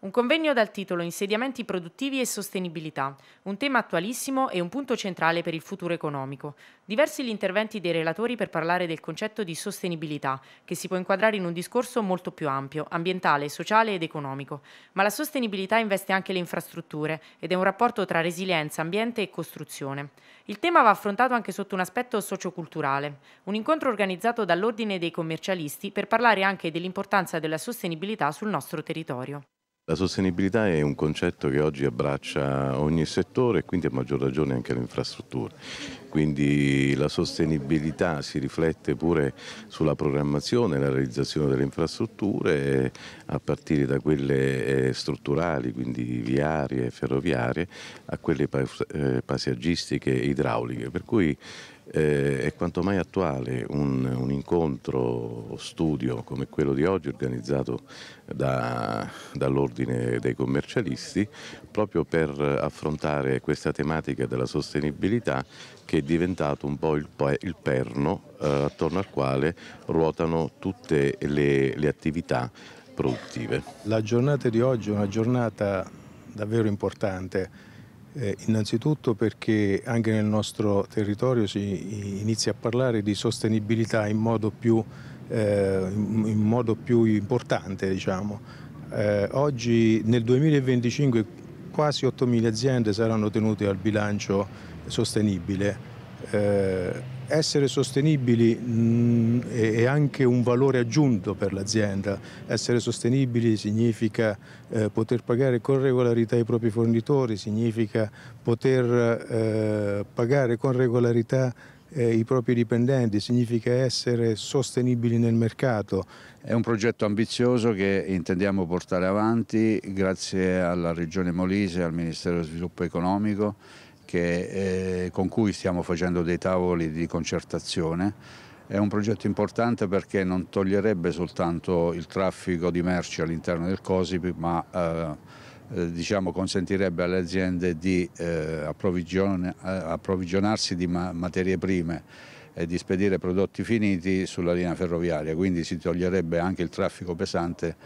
Un convegno dal titolo Insediamenti produttivi e sostenibilità, un tema attualissimo e un punto centrale per il futuro economico. Diversi gli interventi dei relatori per parlare del concetto di sostenibilità, che si può inquadrare in un discorso molto più ampio, ambientale, sociale ed economico. Ma la sostenibilità investe anche le infrastrutture ed è un rapporto tra resilienza, ambiente e costruzione. Il tema va affrontato anche sotto un aspetto socioculturale. Un incontro organizzato dall'Ordine dei commercialisti per parlare anche dell'importanza della sostenibilità sul nostro territorio. La sostenibilità è un concetto che oggi abbraccia ogni settore e quindi a maggior ragione anche le infrastrutture. Quindi la sostenibilità si riflette pure sulla programmazione e la realizzazione delle infrastrutture a partire da quelle eh, strutturali, quindi viarie, e ferroviarie, a quelle eh, paesaggistiche e idrauliche. Per cui eh, è quanto mai attuale un, un, incontro studio come quello di oggi organizzato da, dall'Ordine dei commercialisti proprio per affrontare questa tematica della sostenibilità che è diventato un po' il, il perno eh, attorno al quale ruotano tutte le, le attività produttive. La giornata di oggi è una giornata davvero importante eh, innanzitutto perché anche nel nostro territorio si inizia a parlare di sostenibilità in modo più, eh, in modo più importante. Diciamo. Eh, oggi nel 2025 quasi 8.000 aziende saranno tenute al bilancio sostenibile eh, essere sostenibili mh, mm, è anche un valore aggiunto per l'azienda. Essere sostenibili significa eh, poter pagare con regolarità i propri fornitori, significa poter eh, pagare con regolarità eh, i propri dipendenti, significa essere sostenibili nel mercato. È un progetto ambizioso che intendiamo portare avanti grazie alla Regione Molise e al Ministero dello Sviluppo Economico che, eh, con cui stiamo facendo dei tavoli di concertazione. È un progetto importante perché non toglierebbe soltanto il traffico di merci all'interno del COSIP, ma eh, eh diciamo consentirebbe alle aziende di eh, approvvigion eh, approvvigionarsi di ma materie prime e di spedire prodotti finiti sulla linea ferroviaria, quindi si toglierebbe anche il traffico pesante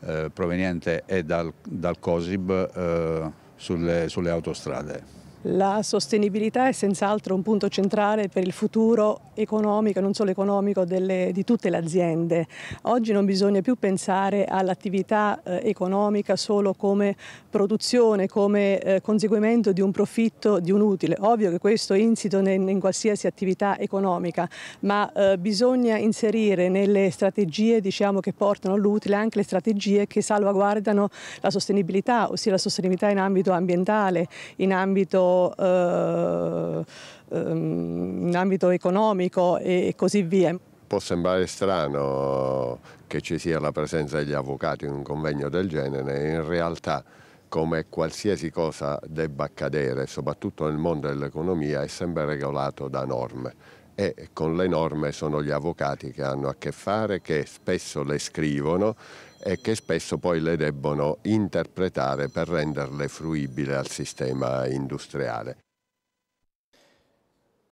eh, proveniente dal, dal, COSIB eh, sulle, sulle autostrade. La sostenibilità è senz'altro un punto centrale per il futuro economico e non solo economico delle, di tutte le aziende. Oggi non bisogna più pensare all'attività eh, economica solo come produzione, come eh, conseguimento di un profitto, di un utile. Ovvio che questo è insito in, in qualsiasi attività economica, ma eh, bisogna inserire nelle strategie diciamo, che portano all'utile anche le strategie che salvaguardano la sostenibilità, ossia la sostenibilità in ambito ambientale, in ambito eh, ehm, in ambito economico e così via. Può sembrare strano che ci sia la presenza degli avvocati in un convegno del genere, in realtà come qualsiasi cosa debba accadere, soprattutto nel mondo dell'economia, è sempre regolato da norme e con le norme sono gli avvocati che hanno a che fare, che spesso le scrivono e che spesso poi le debbono interpretare per renderle fruibili al sistema industriale.